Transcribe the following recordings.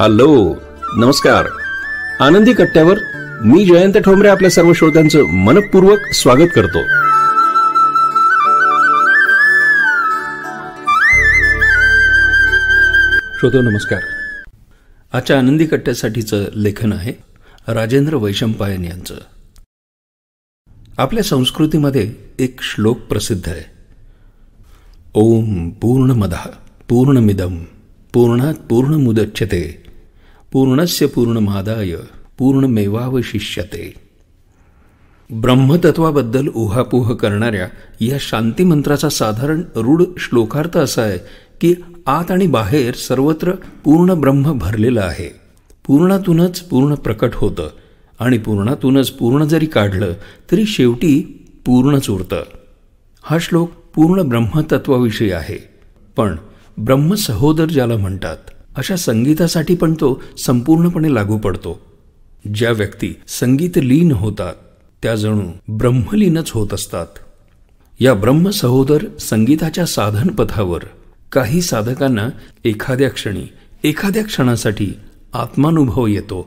hello नमस्कार आनंदी कट्ट्यावर मी जयंत ठोंबरे आपल्या सर्व श्रोत्यांचं मनपूर्वक स्वागत करतो श्रोतो नमस्कार आजच्या आनंदी कट्ट्यासाठीचं लेखन आहे राजेंद्र वैशंपायन यांचं आपल्या संस्कृतीमध्ये एक श्लोक प्रसिद्ध आहे ओम पूर्ण पूर्ण मिदम पूर्णात पूर्ण मुदच्छते पूर्णस्य पूर्णमादाय पूर्णमेवावशिष्यते ब्रह्मतत्वाबद्दल ओहापोह करणाऱ्या या शांती मंत्राचा साधारण रूढ श्लोकार्थ असा आहे की आत आणि बाहेर सर्वत्र पूर्ण ब्रह्म भरलेलं आहे पूर्णातूनच पूर्ण प्रकट होतं आणि पूर्णातूनच पूर्ण जरी काढलं तरी शेवटी पूर्णच उरतं हा श्लोक पूर्ण ब्रह्मतत्वाविषयी आहे पण ब्रह्मसहोदर ज्याला म्हणतात अशा संगीतासाठी पण तो संपूर्णपणे लागू पडतो ज्या व्यक्ती संगीत लीन होतात त्या जणू ब्रह्मलीनच होत असतात या ब्रह्म सहोदर संगीताच्या साधनपथावर काही साधकांना एखाद्या क्षणी एखाद्या क्षणासाठी आत्मानुभव येतो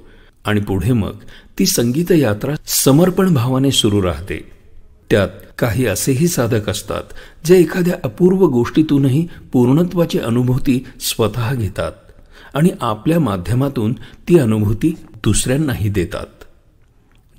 आणि पुढे मग ती संगीत यात्रा समर्पण भावाने सुरू राहते त्यात काही असेही साधक असतात जे एखाद्या अपूर्व गोष्टीतूनही पूर्णत्वाची अनुभूती स्वतः घेतात आणि आपल्या माध्यमातून ती अनुभूती दुसऱ्यांनाही देतात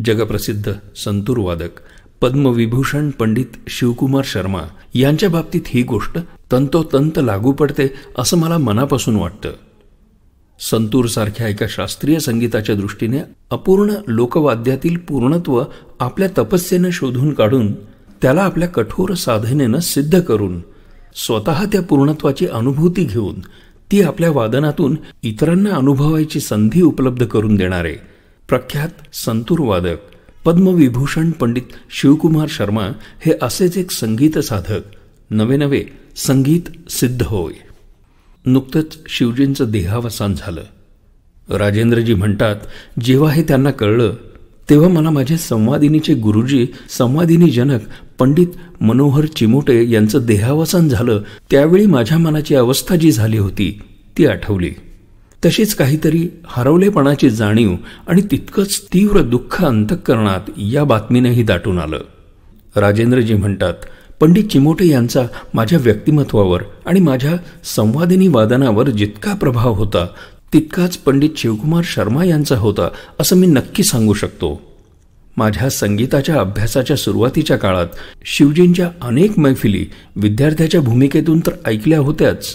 जगप्रसिद्ध संतूरवादक पद्मविभूषण पंडित शिवकुमार शर्मा यांच्या बाबतीत ही गोष्ट तंतोतंत लागू पडते असं मला मनापासून वाटतं सारख्या एका शास्त्रीय संगीताच्या दृष्टीने अपूर्ण लोकवाद्यातील पूर्णत्व आपल्या तपस्येनं शोधून काढून त्याला आपल्या कठोर साधनेनं सिद्ध करून स्वतः त्या पूर्णत्वाची अनुभूती घेऊन ती आपल्या वादनातून इतरांना अनुभवायची संधी उपलब्ध करून देणारे प्रख्यात संतूर वादक पद्मविभूषण पंडित शिवकुमार शर्मा हे असेच एक संगीत साधक नवे नवे संगीत सिद्ध होय नुकतंच शिवजींचं देहावसान झालं राजेंद्रजी म्हणतात जेव्हा हे त्यांना कळलं तेव्हा मला माझे संवादिनीचे गुरुजी संवादिनी जनक पंडित मनोहर चिमोटे यांचं देहावसान झालं त्यावेळी माझ्या मनाची अवस्था जी झाली होती ती आठवली तशीच काहीतरी हरवलेपणाची जाणीव आणि तितकंच तीव्र दुःख अंतःकरणात या बातमीनेही दाटून आलं राजेंद्रजी म्हणतात पंडित चिमोटे यांचा माझ्या व्यक्तिमत्वावर आणि माझ्या संवादिनी वादनावर जितका प्रभाव होता तितकाच पंडित शिवकुमार शर्मा यांचा होता असं मी नक्की सांगू शकतो माझ्या संगीताच्या अभ्यासाच्या सुरुवातीच्या काळात शिवजींच्या अनेक मैफिली विद्यार्थ्याच्या भूमिकेतून तर ऐकल्या होत्याच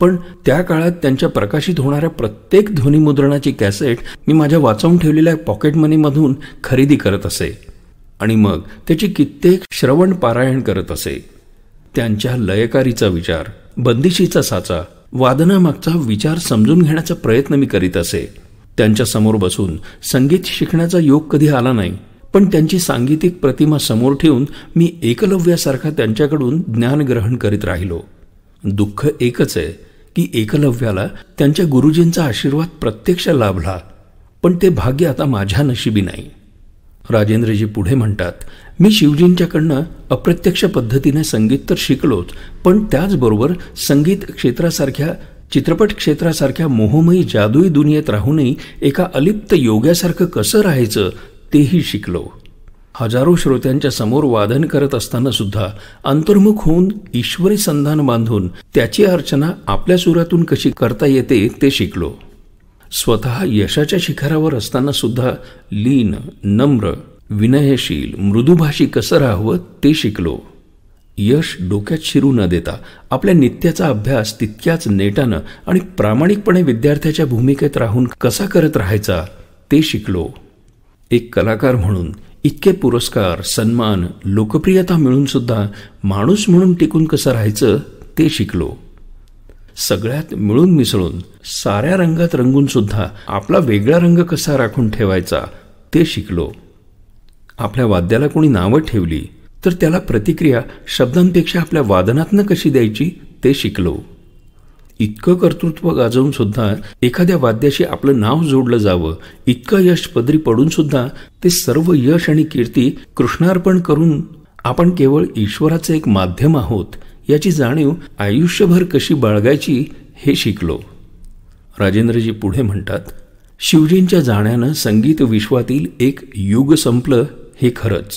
पण त्या काळात त्यांच्या प्रकाशित होणाऱ्या प्रत्येक ध्वनिमुद्रणाची कॅसेट मी माझ्या वाचवून ठेवलेल्या पॉकेट मनीमधून खरेदी करत असे आणि मग त्याची कित्येक श्रवण पारायण करत असे त्यांच्या लयकारीचा विचार बंदिशीचा साचा वादनामागचा विचार समजून घेण्याचा प्रयत्न मी करीत असे त्यांच्या समोर बसून संगीत शिकण्याचा योग कधी आला नाही पण त्यांची सांगीतिक प्रतिमा समोर ठेवून मी एकलव्यासारखा त्यांच्याकडून ज्ञान ग्रहण करीत राहिलो दुःख एकच आहे की एकलव्याला त्यांच्या गुरुजींचा आशीर्वाद प्रत्यक्ष लाभला पण ते भाग्य आता माझ्या नशिबी नाही राजेंद्रजी पुढे म्हणतात मी शिवजींच्याकडनं अप्रत्यक्ष पद्धतीने संगीत तर शिकलोच पण त्याचबरोबर संगीत क्षेत्रासारख्या चित्रपट क्षेत्रासारख्या मोहमयी जादुई दुनियेत राहूनही एका अलिप्त योग्यासारखं कसं राहायचं तेही शिकलो हजारो श्रोत्यांच्या समोर वादन करत असताना सुद्धा अंतर्मुख होऊन ईश्वरी संधान बांधून त्याची अर्चना आपल्या सुरातून कशी करता येते ते शिकलो स्वत यशाच्या शिखरावर असताना सुद्धा लीन नम्र विनयशील मृदुभाषी कसं राहावं ते शिकलो यश डोक्यात शिरू न देता आपल्या नित्याचा अभ्यास तितक्याच नेटानं आणि प्रामाणिकपणे विद्यार्थ्याच्या भूमिकेत राहून कसा करत राहायचा ते शिकलो एक कलाकार म्हणून इतके पुरस्कार सन्मान लोकप्रियता मिळून सुद्धा माणूस म्हणून टिकून कसं राहायचं ते शिकलो सगळ्यात मिळून मिसळून साऱ्या रंगात रंगून सुद्धा आपला वेगळा रंग कसा राखून ठेवायचा ते शिकलो आपल्या वाद्याला कोणी नावं ठेवली तर त्याला प्रतिक्रिया शब्दांपेक्षा आपल्या वादनातनं कशी द्यायची ते शिकलो इतकं कर्तृत्व गाजवून सुद्धा एखाद्या वाद्याशी आपलं नाव जोडलं जावं इतकं यश पदरी पडून सुद्धा ते सर्व यश आणि कीर्ती कृष्णार्पण करून आपण केवळ ईश्वराचं एक माध्यम आहोत याची जाणीव आयुष्यभर कशी बाळगायची हे शिकलो राजेंद्रजी पुढे म्हणतात शिवजींच्या जाण्यानं संगीत विश्वातील एक युग संपलं हे खरंच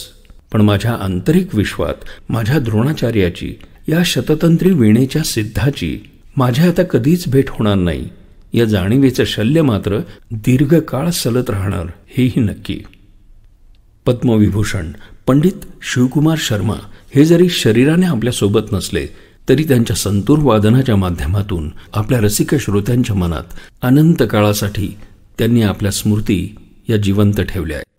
पण माझ्या आंतरिक विश्वात माझ्या द्रोणाचार्याची या शततंत्री वीणेच्या सिद्धाची माझ्या आता कधीच भेट होणार नाही या जाणीवेचं शल्य मात्र दीर्घकाळ सलत राहणार हेही नक्की पद्मविभूषण पंडित शिवकुमार शर्मा हे जरी शरीराने आपल्यासोबत नसले तरी त्यांच्या संतूर वादनाच्या माध्यमातून आपल्या रसिक श्रोत्यांच्या मनात अनंत काळासाठी त्यांनी आपल्या स्मृती या जिवंत ठेवल्या आहेत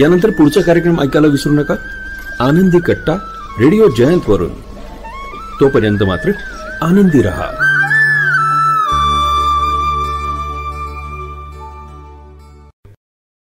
यानंतर पुढचा कार्यक्रम ऐकायला विसरू नका आनंदी कट्टा रेडिओ वरून तोपर्यंत मात्र आनंदी रहा